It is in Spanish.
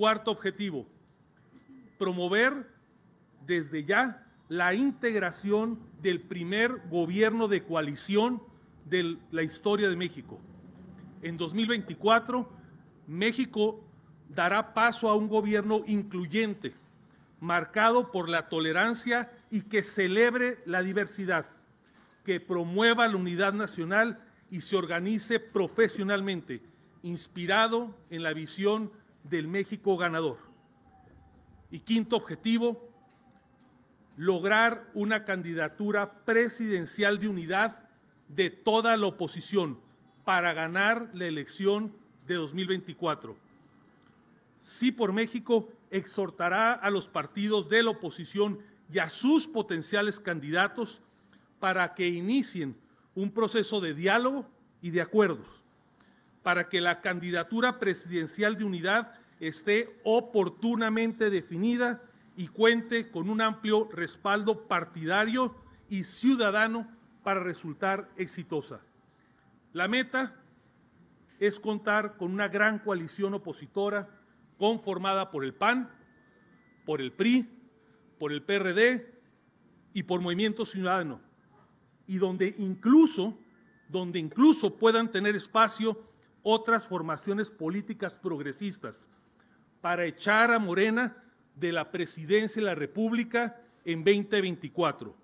Cuarto objetivo, promover desde ya la integración del primer gobierno de coalición de la historia de México. En 2024, México dará paso a un gobierno incluyente, marcado por la tolerancia y que celebre la diversidad, que promueva la unidad nacional y se organice profesionalmente, inspirado en la visión del México ganador. Y quinto objetivo, lograr una candidatura presidencial de unidad de toda la oposición para ganar la elección de 2024. Sí por México exhortará a los partidos de la oposición y a sus potenciales candidatos para que inicien un proceso de diálogo y de acuerdos para que la candidatura presidencial de unidad esté oportunamente definida y cuente con un amplio respaldo partidario y ciudadano para resultar exitosa. La meta es contar con una gran coalición opositora conformada por el PAN, por el PRI, por el PRD y por Movimiento Ciudadano, y donde incluso, donde incluso puedan tener espacio otras formaciones políticas progresistas para echar a Morena de la presidencia de la República en 2024.